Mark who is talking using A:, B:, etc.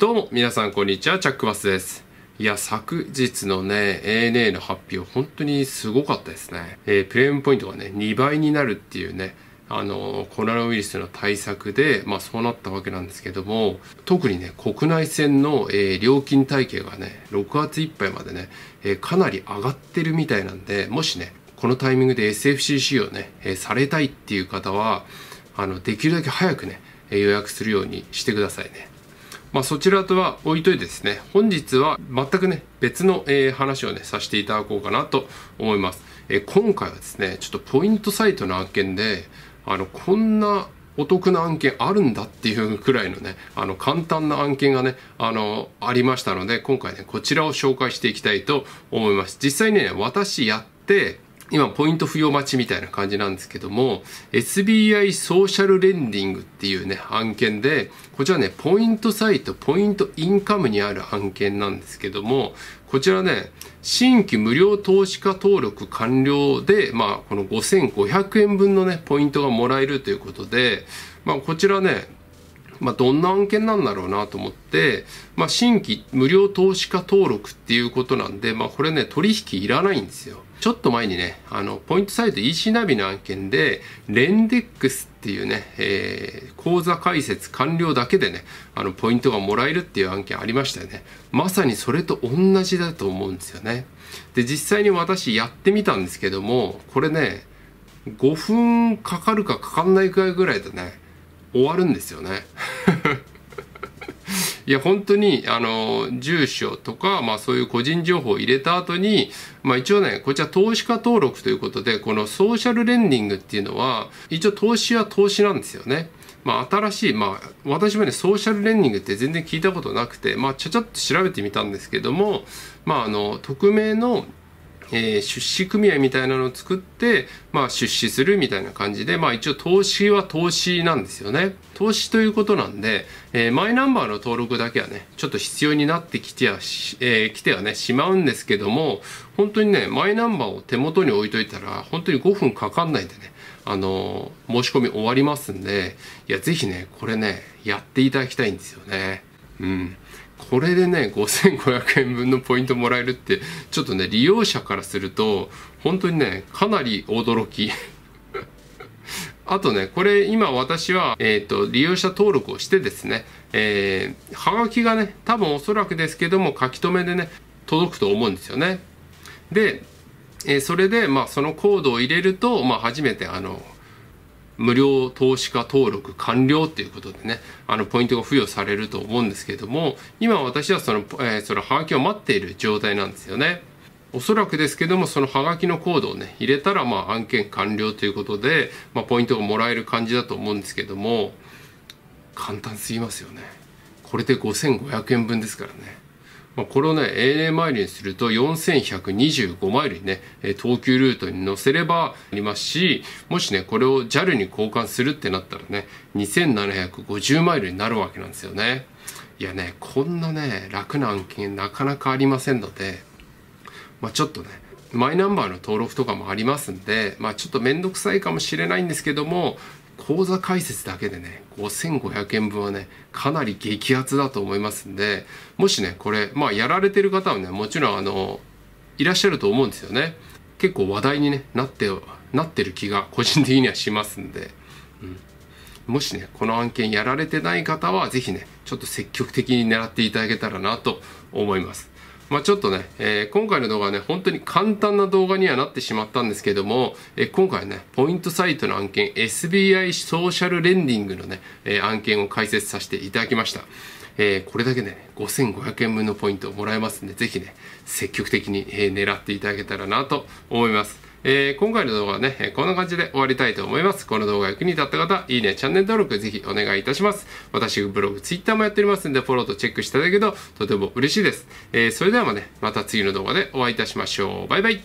A: どうも皆さんこんにちは、チャックバスです。いや、昨日のね、ANA の発表、本当にすごかったですね。えー、プレミアムポイントがね、2倍になるっていうね、あのコロナウイルスの対策で、まあ、そうなったわけなんですけども特にね国内線の、えー、料金体系がね6月いっぱいまでね、えー、かなり上がってるみたいなんでもしねこのタイミングで SFCC をね、えー、されたいっていう方はあのできるだけ早くね予約するようにしてくださいね。まあ、そちらとは置いといてですね本日は全くね別の、え話をねさせていただこうかなと思います、え今回はですねちょっとポイントサイトの案件であのこんなお得な案件あるんだっていうくらいのねあの簡単な案件がねあのありましたので今回ねこちらを紹介していきたいと思います実際ね私やって今ポイント付与待ちみたいな感じなんですけども SBI ソーシャルレンディングっていうね案件でこちらねポイントサイトポイントインカムにある案件なんですけどもこちらね新規無料投資家登録完了でまあこの5500円分のねポイントがもらえるということでまあこちらねまあ、どんな案件なんだろうなと思って、まあ、新規無料投資家登録っていうことなんで、まあ、これね、取引いらないんですよ。ちょっと前にね、あの、ポイントサイト EC ナビの案件で、レンデックスっていうね、えー、口座開設完了だけでね、あの、ポイントがもらえるっていう案件ありましたよね。まさにそれと同じだと思うんですよね。で、実際に私やってみたんですけども、これね、5分かかるかかかんないくらいぐらいでね、終わるんですよね。いや、本当に、あの、住所とか、まあそういう個人情報を入れた後に、まあ一応ね、こちら投資家登録ということで、このソーシャルレンディングっていうのは、一応投資は投資なんですよね。まあ、新しい、まあ、私もね、ソーシャルレンディングって全然聞いたことなくて、まあ、ちゃちゃっと調べてみたんですけども、まあ、あの、匿名のえー、出資組合みたいなのを作って、まあ、出資するみたいな感じで、まあ、一応投資は投資なんですよね。投資ということなんで、えー、マイナンバーの登録だけはね、ちょっと必要になってきてはし、えー、来てはね、しまうんですけども、本当にね、マイナンバーを手元に置いといたら、本当に5分かかんないんでね、あの申し込み終わりますんで、いや、ぜひね、これね、やっていただきたいんですよね。うん。これでね5500円分のポイントもらえるってちょっとね利用者からすると本当にねかなり驚き あとねこれ今私は、えーと、と利用者登録をしてですね、えー、はがきがね多分おそらくですけども書き留めでね届くと思うんですよねで、えー、それでまあそのコードを入れると、まあ、初めてあの無料投資家登録完了っていうことでね、あの、ポイントが付与されると思うんですけども、今私はその、えー、そのハガキを待っている状態なんですよね。おそらくですけども、そのハガキのコードをね、入れたら、まあ、案件完了ということで、まあ、ポイントがもらえる感じだと思うんですけども、簡単すぎますよね。これで5500円分ですからね。これをね ANA マイルにすると4125マイルにね東急ルートに乗せればありますしもしねこれを JAL に交換するってなったらね2750マイルになるわけなんですよねいやねこんなね楽な案件なかなかありませんのでまあ、ちょっとねマイナンバーの登録とかもありますんで、まあ、ちょっと面倒くさいかもしれないんですけども、口座開設だけでね5500円分はねかなり激アツだと思いますんでもしねこれまあやられてる方はねもちろんあのいらっしゃると思うんですよね結構話題に、ね、なってなってる気が個人的にはしますんで、うん、もしねこの案件やられてない方は是非ねちょっと積極的に狙っていただけたらなと思いますまあ、ちょっとね、えー、今回の動画はね、本当に簡単な動画にはなってしまったんですけども、えー、今回ね、ポイントサイトの案件、SBI ソーシャルレンディングのね、えー、案件を解説させていただきました。えー、これだけね、5500円分のポイントをもらえますんで、ぜひね、積極的に、えー、狙っていただけたらなと思います。えー、今回の動画はね、こんな感じで終わりたいと思います。この動画が役に立った方、いいね、チャンネル登録ぜひお願いいたします。私、ブログ、ツイッターもやっておりますんで、フォローとチェックしていただけるととても嬉しいです。えー、それではまね、また次の動画でお会いいたしましょう。バイバイ。